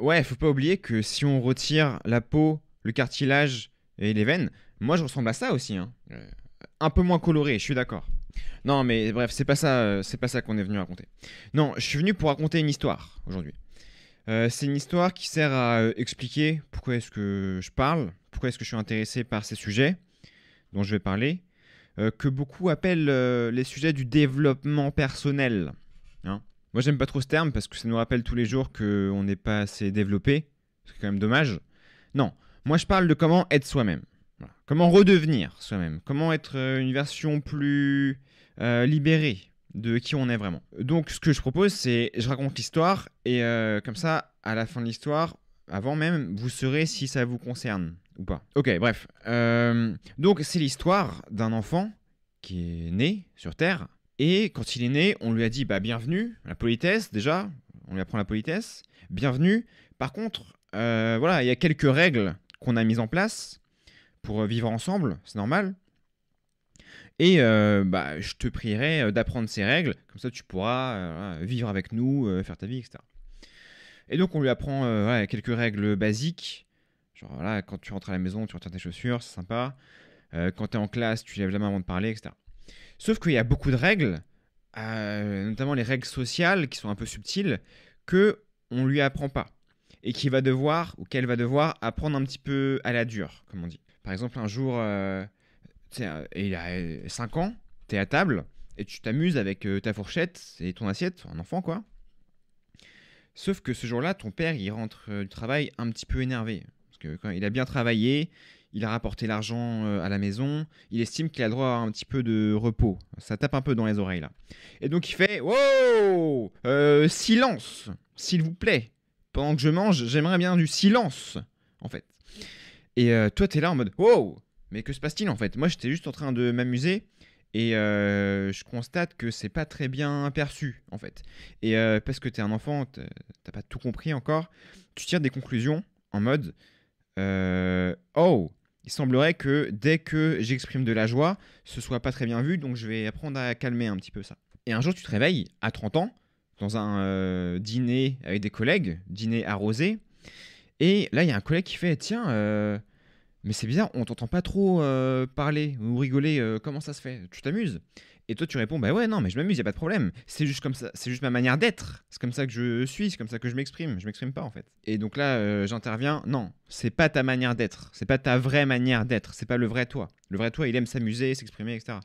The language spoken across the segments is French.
Ouais, faut pas oublier que si on retire la peau, le cartilage et les veines, moi je ressemble à ça aussi. Hein. Euh, un peu moins coloré, je suis d'accord. Non, mais bref, c'est pas ça, euh, c'est pas ça qu'on est venu raconter. Non, je suis venu pour raconter une histoire aujourd'hui. Euh, c'est une histoire qui sert à expliquer pourquoi est-ce que je parle, pourquoi est-ce que je suis intéressé par ces sujets dont je vais parler, que beaucoup appellent les sujets du développement personnel. Hein moi, j'aime pas trop ce terme parce que ça nous rappelle tous les jours qu'on n'est pas assez développé. C'est quand même dommage. Non, moi, je parle de comment être soi-même. Comment redevenir soi-même. Comment être euh, une version plus euh, libérée de qui on est vraiment. Donc, ce que je propose, c'est je raconte l'histoire et euh, comme ça, à la fin de l'histoire, avant même, vous saurez si ça vous concerne ou pas. Ok, bref. donc, c'est l'histoire d'un enfant qui est né sur Terre et quand il est né, on lui a dit bah, bienvenue, la politesse déjà, on lui apprend la politesse, bienvenue. Par contre, euh, voilà, il y a quelques règles qu'on a mises en place pour euh, vivre ensemble, c'est normal. Et euh, bah, je te prierai d'apprendre ces règles, comme ça tu pourras vivre avec nous, faire ta vie, etc. Et donc on lui apprend quelques règles basiques, genre voilà, quand tu rentres à la maison, tu retires tes chaussures, c'est sympa. quand tu es en classe, tu lèves la main avant de parler, etc. Sauf qu'il y a beaucoup de règles, euh, notamment les règles sociales qui sont un peu subtiles, que on lui apprend pas et qui va devoir ou qu'elle va devoir apprendre un petit peu à la dure, comme on dit. Par exemple, un jour, euh, euh, il a 5 ans, tu es à table et tu t'amuses avec ta fourchette et ton assiette, un enfant quoi. Sauf que ce jour-là, ton père, il rentre du travail un petit peu énervé. Parce que quand il a bien travaillé, il a rapporté l'argent euh, à la maison, il estime qu'il a le droit à un petit peu de repos. Ça tape un peu dans les oreilles là. Et donc il fait Wow euh, Silence S'il vous plaît Pendant que je mange, j'aimerais bien du silence En fait. Et euh, toi, t'es là en mode Wow Mais que se passe-t-il en fait Moi, j'étais juste en train de m'amuser. Et je constate que c'est pas très bien perçu en fait. Et parce que t'es un enfant, t'as pas tout compris encore, tu tires des conclusions en mode euh, oh, il semblerait que dès que j'exprime de la joie, ce soit pas très bien vu, donc je vais apprendre à calmer un petit peu ça. Et un jour, tu te réveilles à 30 ans, dans un euh, dîner avec des collègues, dîner arrosé, et là, il y a un collègue qui fait Tiens, euh, mais c'est bizarre, on t'entend pas trop parler ou rigoler, comment ça se fait Tu t'amuses et toi, tu réponds, bah ouais, non, mais je m'amuse, y a pas de problème. C'est juste comme ça, c'est juste ma manière d'être. C'est comme ça que je suis, c'est comme ça que je m'exprime. Je m'exprime pas en fait. Et donc là, euh, j'interviens, non, c'est pas ta manière d'être, c'est pas ta vraie manière d'être, c'est pas le vrai toi. Le vrai toi, il aime s'amuser, s'exprimer, etc.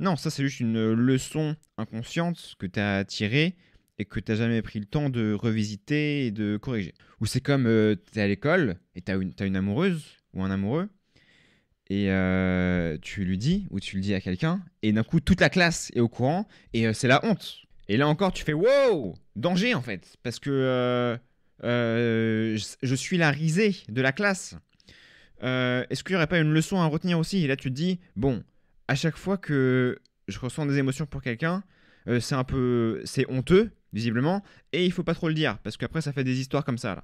Non, ça c'est juste une leçon inconsciente que tu as tirée et que tu jamais pris le temps de revisiter et de corriger. Ou c'est comme euh, t'es tu à l'école et tu as une amoureuse ou un amoureux et euh, tu lui dis ou tu le dis à quelqu'un et d'un coup toute la classe est au courant et euh, c'est la honte. Et là encore tu fais wow danger en fait parce que euh, je, suis la risée de la classe. Est-ce qu'il n'y aurait pas une leçon à retenir aussi Et là tu te dis bon à chaque fois que je ressens des émotions pour quelqu'un c'est un peu c'est honteux visiblement et il faut pas trop le dire parce qu'après ça fait des histoires comme ça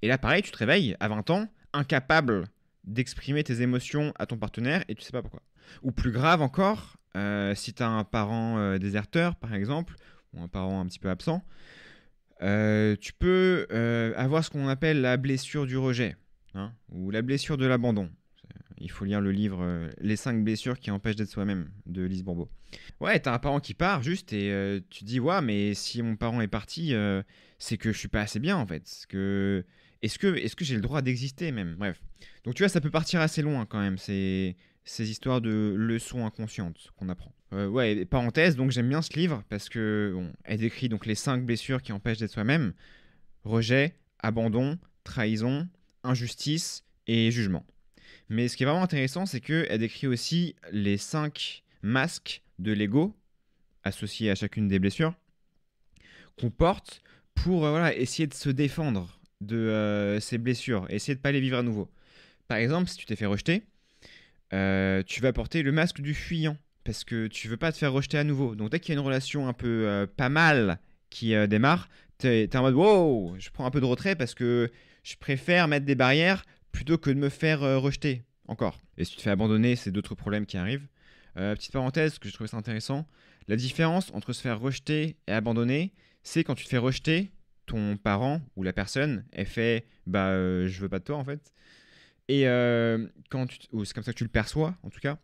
Et là pareil tu te réveilles à 20 ans incapable d'exprimer tes émotions à ton partenaire et tu sais pas pourquoi. Ou plus grave encore, euh, si tu as un parent euh, déserteur, par exemple, ou un parent un petit peu absent, euh, tu peux avoir ce qu'on appelle la blessure du rejet, hein, ou la blessure de l'abandon il faut lire le livre euh, Les cinq blessures qui empêchent d'être soi-même de Lise Bourbeau. Ouais, t'as un parent qui part juste et euh, tu te dis ouais, mais si mon parent est parti, euh, c'est que je suis pas assez bien en fait. est-ce que est-ce que j'ai le droit d'exister même Bref. Donc tu vois, ça peut partir assez loin quand même. C'est ces histoires de leçons inconscientes qu'on apprend. ouais, parenthèse, donc j'aime bien ce livre parce que bon, elle décrit donc les cinq blessures qui empêchent d'être soi-même rejet, abandon, trahison, injustice et jugement. Mais ce qui est vraiment intéressant, c'est qu'elle décrit aussi les cinq masques de l'ego associés à chacune des blessures qu'on porte pour euh, essayer de se défendre de euh, ces blessures, essayer de ne pas les vivre à nouveau. Par exemple, si tu t'es fait rejeter, euh, tu vas porter le masque du fuyant parce que tu veux pas te faire rejeter à nouveau. Donc dès qu'il y a une relation un peu pas mal qui démarre, tu es, en mode wow, je prends un peu de retrait parce que je préfère mettre des barrières plutôt que de me faire euh, rejeter encore. Et si tu te fais abandonner, c'est d'autres problèmes qui arrivent. Euh, petite parenthèse, que j'ai trouvé ça intéressant. La différence entre se faire rejeter et abandonner, c'est quand tu te fais rejeter, ton parent ou la personne, elle fait Bah, euh, je veux pas de toi en fait. Et quand tu. Ou c'est comme ça que tu le perçois en tout cas.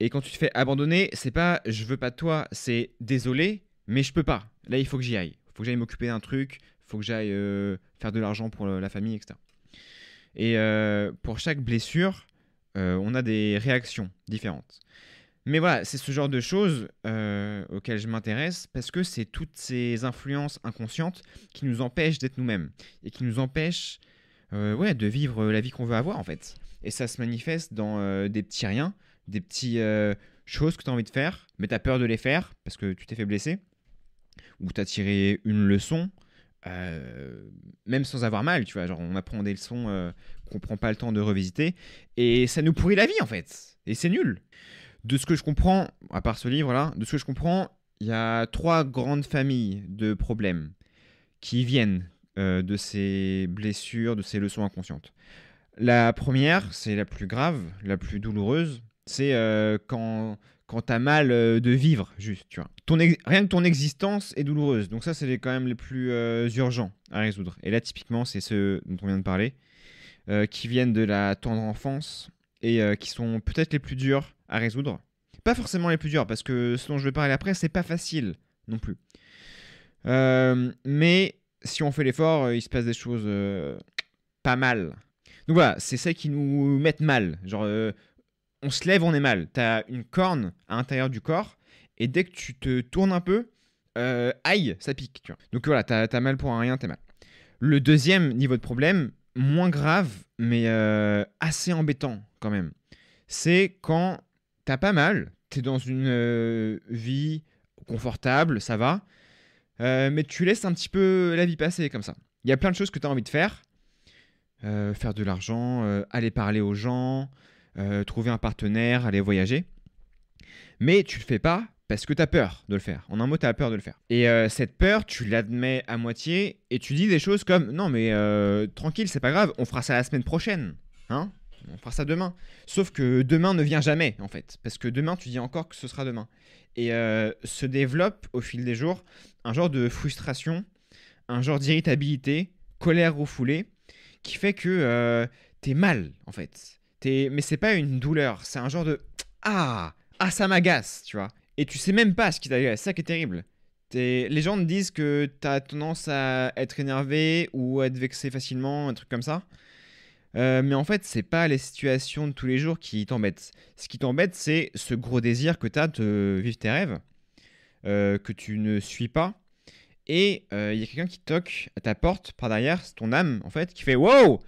Et quand tu te fais abandonner, c'est pas je veux pas de toi, c'est désolé, mais je peux pas. Là, il faut que j'y aille. Faut que j'aille m'occuper d'un truc, il faut que j'aille faire de l'argent pour la famille, etc. Et euh, pour chaque blessure, euh, on a des réactions différentes. Mais voilà, c'est ce genre de choses euh, auxquelles je m'intéresse parce que c'est toutes ces influences inconscientes qui nous empêchent d'être nous-mêmes et qui nous empêchent ouais, de vivre la vie qu'on veut avoir en fait. Et ça se manifeste dans des petits riens, des petites choses que tu as envie de faire, mais tu as peur de les faire parce que tu t'es fait blesser ou tu as tiré une leçon euh, même sans avoir mal, tu vois. Genre, on apprend des leçons euh, qu'on prend pas le temps de revisiter. Et ça nous pourrit la vie, en fait. Et c'est nul. De ce que je comprends, à part ce livre-là, de ce que je comprends, il y a trois grandes familles de problèmes qui viennent euh, de ces blessures, de ces leçons inconscientes. La première, c'est la plus grave, la plus douloureuse, c'est quand quand t'as mal euh, de vivre, juste, tu vois. rien que ton existence est douloureuse. Donc ça, c'est quand même les plus euh, urgents à résoudre. Et là, typiquement, c'est ceux dont on vient de parler, euh, qui viennent de la tendre enfance et qui sont peut-être les plus durs à résoudre. Pas forcément les plus durs, parce que ce dont je vais parler après, c'est pas facile non plus. mais si on fait l'effort, il se passe des choses pas mal. Donc voilà, c'est ça qui nous mettent mal. Genre, on se lève, on est mal. Tu as une corne à l'intérieur du corps, et dès que tu te tournes un peu, euh, aïe, ça pique. Donc voilà, tu as, mal pour un rien, tu es mal. Le deuxième niveau de problème, moins grave, mais euh, assez embêtant quand même, c'est quand t'as pas mal, t'es dans une euh, vie confortable, ça va, mais tu laisses un petit peu la vie passer comme ça. Il y a plein de choses que t'as envie de faire. faire de l'argent, aller parler aux gens, euh, trouver un partenaire, aller voyager. Mais tu le fais pas parce que tu as peur de le faire. En un mot, tu peur de le faire. Et euh, cette peur, tu l'admets à moitié et tu dis des choses comme Non, mais euh, tranquille, c'est pas grave, on fera ça la semaine prochaine. Hein on fera ça demain. Sauf que demain ne vient jamais, en fait. Parce que demain, tu dis encore que ce sera demain. Et se développe au fil des jours un genre de frustration, un genre d'irritabilité, colère refoulée, qui fait que tu t'es mal, en fait. T'es... Mais c'est pas une douleur, c'est un genre de Ah Ah, ça m'agace, tu vois. Et tu sais même pas ce qui t'agace, ça qui est terrible. T'es... Les gens te disent que t'as tendance à être énervé ou à être vexé facilement, un truc comme ça. Euh, mais en fait, c'est pas les situations de tous les jours qui t'embêtent. Ce qui t'embête, c'est ce gros désir que t'as de vivre tes rêves, euh, que tu ne suis pas. Et euh, il y a quelqu'un qui toque à ta porte par derrière, c'est ton âme en fait, qui fait Wow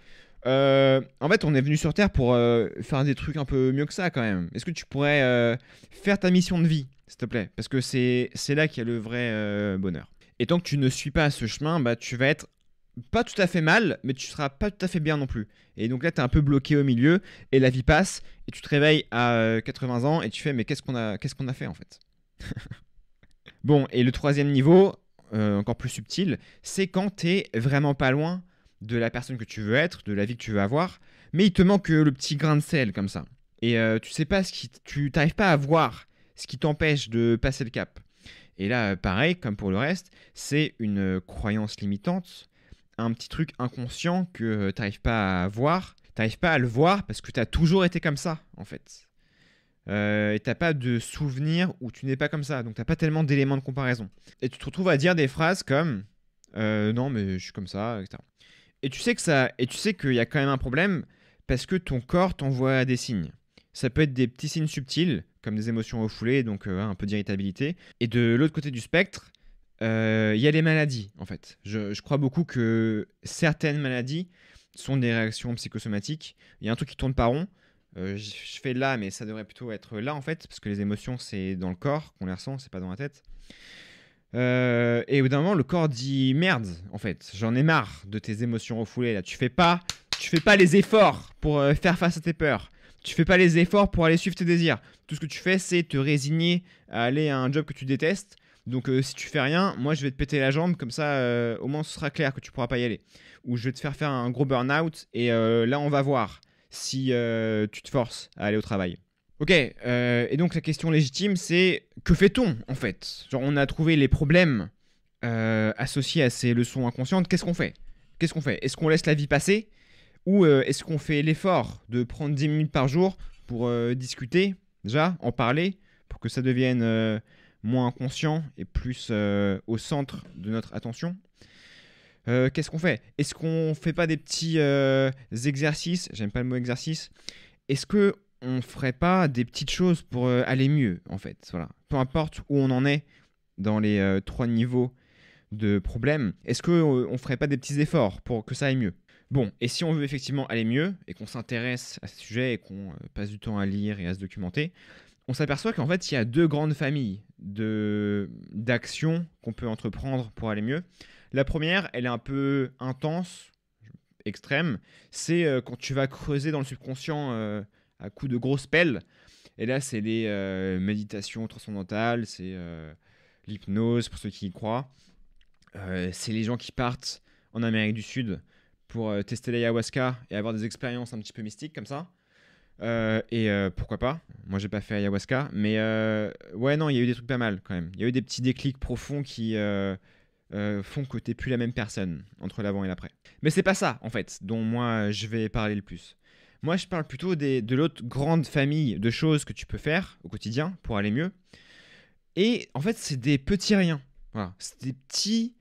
euh, en fait, on est venu sur Terre pour euh, faire des trucs un peu mieux que ça quand même. Est-ce que tu pourrais euh, faire ta mission de vie, s'il te plaît Parce que c'est là qu'il y a le vrai bonheur. Et tant que tu ne suis pas à ce chemin, bah, tu vas être pas tout à fait mal, mais tu seras pas tout à fait bien non plus. Et donc là, tu es un peu bloqué au milieu, et la vie passe, et tu te réveilles à 80 ans, et tu fais, mais qu'est-ce qu'on a, qu'est-ce qu'on a fait en fait Bon, et le troisième niveau, encore plus subtil, c'est quand tu es vraiment pas loin de la personne que tu veux être, de la vie que tu veux avoir, mais il te manque euh, le petit grain de sel comme ça. Et euh, tu sais pas ce qui, tu t'arrives pas à voir ce qui t'empêche de passer le cap. Et là, euh, pareil, comme pour le reste, c'est une croyance limitante, un petit truc inconscient que tu n'arrives pas à voir, Tu n'arrives pas à le voir parce que tu as toujours été comme ça en fait. Euh, et t'as pas de souvenir où tu n'es pas comme ça, donc tu n'as pas tellement d'éléments de comparaison. Et tu te retrouves à dire des phrases comme non mais je suis comme ça, etc. Et tu sais que ça, et tu sais qu'il y a quand même un problème parce que ton corps t'envoie des signes. Ça peut être des petits signes subtils, comme des émotions refoulées, donc euh, un peu d'irritabilité. Et de l'autre côté du spectre, euh, il y a les maladies, en fait. Je, crois beaucoup que certaines maladies sont des réactions psychosomatiques. Il y a un truc qui tourne pas rond. Euh, je, fais là, mais ça devrait plutôt être là, en fait, parce que les émotions, c'est dans le corps qu'on les ressent, c'est pas dans la tête. Euh, et au bout moment, le corps dit merde, en fait, j'en ai marre de tes émotions refoulées là. Tu fais pas, tu fais pas les efforts pour euh, faire face à tes peurs. Tu fais pas les efforts pour aller suivre tes désirs. Tout ce que tu fais, c'est te résigner à aller à un job que tu détestes. Donc euh, si tu fais rien, moi je vais te péter la jambe, comme ça au moins ce sera clair que tu pourras pas y aller. Ou je vais te faire faire un gros burn-out et là on va voir si tu te forces à aller au travail. Ok, euh, et donc la question légitime, c'est que fait-on en fait on a trouvé les problèmes euh, associés à ces leçons inconscientes, qu'est-ce qu'on fait Qu'est-ce qu'on fait Est-ce qu'on laisse la vie passer Ou euh, est-ce qu'on fait l'effort de prendre 10 minutes par jour pour discuter, déjà, en parler, pour que ça devienne moins inconscient et plus au centre de notre attention Qu'est-ce qu'on fait Est-ce qu'on fait pas des petits exercices J'aime pas le mot exercice. Est-ce que on ferait pas des petites choses pour euh, aller mieux, en fait. Voilà. Peu importe où on en est dans les euh, trois niveaux de problèmes, est-ce qu'on ne euh, on ferait pas des petits efforts pour que ça aille mieux Bon, et si on veut effectivement aller mieux et qu'on s'intéresse à ce sujet et qu'on passe du temps à lire et à se documenter, on s'aperçoit qu'en fait, il y a deux grandes familles d'actions qu'on peut entreprendre pour aller mieux. La première, elle est un peu intense, extrême, c'est quand tu vas creuser dans le subconscient à coups de grosses pelles. Et là, c'est les euh, méditations transcendantales, c'est euh, l'hypnose pour ceux qui y croient. Euh, c'est les gens qui partent en Amérique du Sud pour tester l'ayahuasca et avoir des expériences un petit peu mystiques comme ça. et pourquoi pas Moi, j'ai pas fait ayahuasca, mais ouais, non, il y a eu des trucs pas mal quand même. Il y a eu des petits déclics profonds qui font que t'es plus la même personne entre l'avant et l'après. Mais c'est pas ça, en fait, dont moi je vais parler le plus. Moi, je parle plutôt des, de l'autre grande famille de choses que tu peux faire au quotidien pour aller mieux. Et en fait, c'est des petits riens. Voilà. C'est des petits,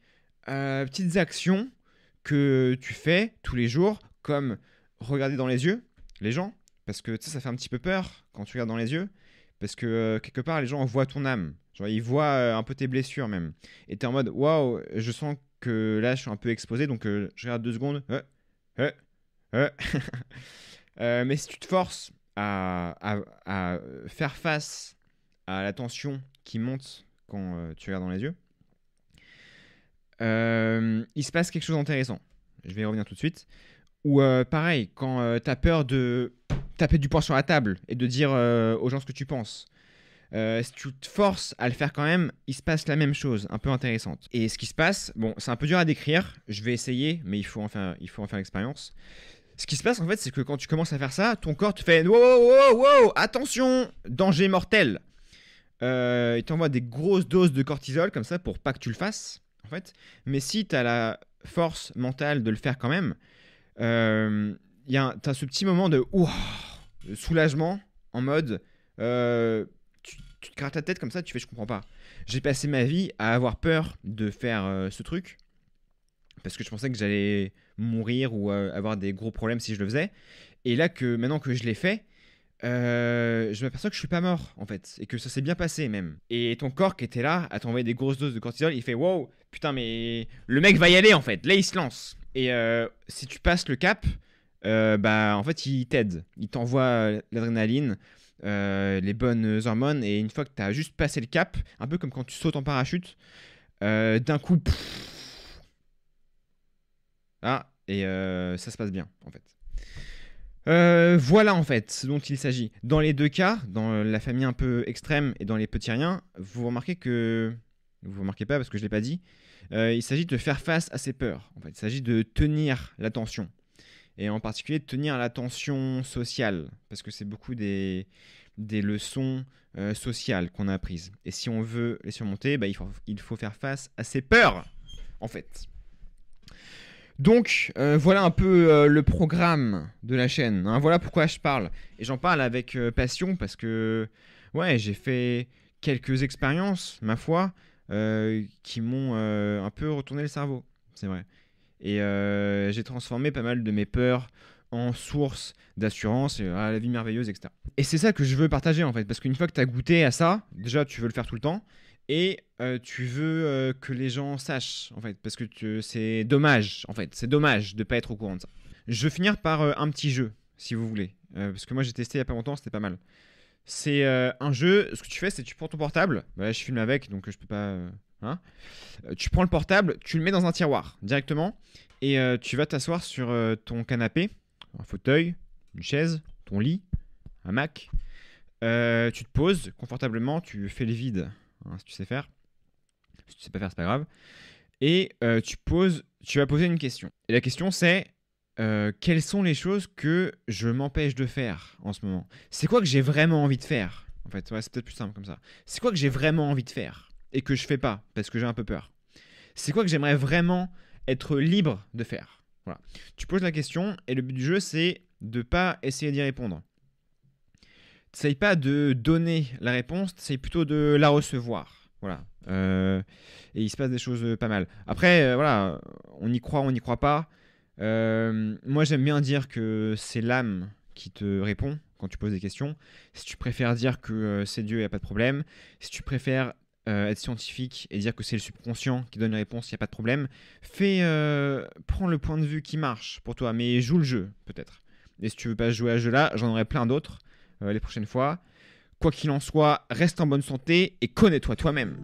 euh, petites actions que tu fais tous les jours, comme regarder dans les yeux les gens, parce que ça fait un petit peu peur quand tu regardes dans les yeux, parce que euh, quelque part, les gens voient ton âme. Genre, ils voient euh, un peu tes blessures même. Et tu es en mode, waouh, je sens que là, je suis un peu exposé, donc je regarde deux secondes. Euh, mais si tu te forces à, faire face à la tension qui monte quand euh, tu regardes dans les yeux, euh, il se passe quelque chose d'intéressant. Je vais y revenir tout de suite. Ou pareil, quand tu as peur de taper du poing sur la table et de dire aux gens ce que tu penses, si tu te forces à le faire quand même, il se passe la même chose, un peu intéressante. Et ce qui se passe, bon, c'est un peu dur à décrire, je vais essayer, mais il faut enfin il faut en faire l'expérience. Ce qui se passe en fait, c'est que quand tu commences à faire ça, ton corps te fait wow, wow, wow, attention, danger mortel. Euh, il t'envoie des grosses doses de cortisol comme ça pour pas que tu le fasses en fait. Mais si tu as la force mentale de le faire quand même, euh, tu as ce petit moment de, soulagement en mode euh, tu, te grattes ta tête comme ça, tu fais je comprends pas. J'ai passé ma vie à avoir peur de faire euh, ce truc parce que je pensais que j'allais mourir ou euh, avoir des gros problèmes si je le faisais. Et là, que maintenant que je l'ai fait, euh, je m'aperçois que je suis pas mort en fait et que ça s'est bien passé même. Et ton corps qui était là à t'envoyer des grosses doses de cortisol, il fait wow, putain, mais le mec va y aller en fait. Là, il se lance. Et euh, si tu passes le cap, bah en fait, il t'aide. Il t'envoie l'adrénaline, les bonnes hormones. Et une fois que t'as juste passé le cap, un peu comme quand tu sautes en parachute, d'un coup, ah, et euh, ça se passe bien, en fait. Euh, voilà en fait ce dont il s'agit. Dans les deux cas, dans la famille un peu extrême et dans les petits riens, vous remarquez que vous remarquez pas parce que je l'ai pas dit. Euh, il s'agit de faire face à ses peurs. En fait, il s'agit de tenir l'attention et en particulier de tenir l'attention sociale parce que c'est beaucoup des des leçons sociales qu'on a apprises. Et si on veut les surmonter, bah, il, faut, il faut faire face à ses peurs en fait. Donc euh, voilà un peu euh, le programme de la chaîne. Hein. Voilà pourquoi je parle. Et j'en parle avec euh, passion parce que ouais, j'ai fait quelques expériences, ma foi, qui m'ont un peu retourné le cerveau. C'est vrai. Et j'ai transformé pas mal de mes peurs en source d'assurance, et à la vie merveilleuse, etc. Et c'est ça que je veux partager en fait. Parce qu'une fois que tu as goûté à ça, déjà tu veux le faire tout le temps et euh, tu veux euh, que les gens sachent, en fait, parce que c'est dommage, en fait, c'est dommage de pas être au courant de ça. Je vais finir par euh, un petit jeu, si vous voulez, parce que moi j'ai testé il n'y a pas longtemps, c'était pas mal. C'est un jeu, ce que tu fais, c'est tu prends ton portable, bah je filme avec, donc je peux pas... Hein. tu prends le portable, tu le mets dans un tiroir directement, et tu vas t'asseoir sur ton canapé, un fauteuil, une chaise, ton lit, un Mac. tu te poses confortablement, tu fais les vides Hein, si tu sais faire. Si tu sais pas faire, c'est pas grave. Et euh, tu, poses, tu vas poser une question. Et la question c'est euh, quelles sont les choses que je m'empêche de faire en ce moment C'est quoi que j'ai vraiment envie de faire En fait, c'est peut-être plus simple comme ça. C'est quoi que j'ai vraiment envie de faire et que je fais pas parce que j'ai un peu peur C'est quoi que j'aimerais vraiment être libre de faire Voilà. Tu poses la question et le but du jeu c'est de pas essayer d'y répondre t'essayes pas de donner la réponse, c'est plutôt de la recevoir. Voilà. Euh, et il se passe des choses euh, pas mal. Après, euh, voilà, on y croit, on n'y croit pas. moi, j'aime bien dire que c'est l'âme qui te répond quand tu poses des questions. Si tu préfères dire que c'est Dieu, il n'y a pas de problème. Si tu préfères être scientifique et dire que c'est le subconscient qui donne la réponse, il n'y a pas de problème. Fais, prends le point de vue qui marche pour toi, mais joue le jeu, peut-être. Et si tu veux pas jouer à ce jeu-là, j'en aurais plein d'autres. Euh, les prochaines fois. Quoi qu'il en soit, reste en bonne santé et connais-toi toi-même.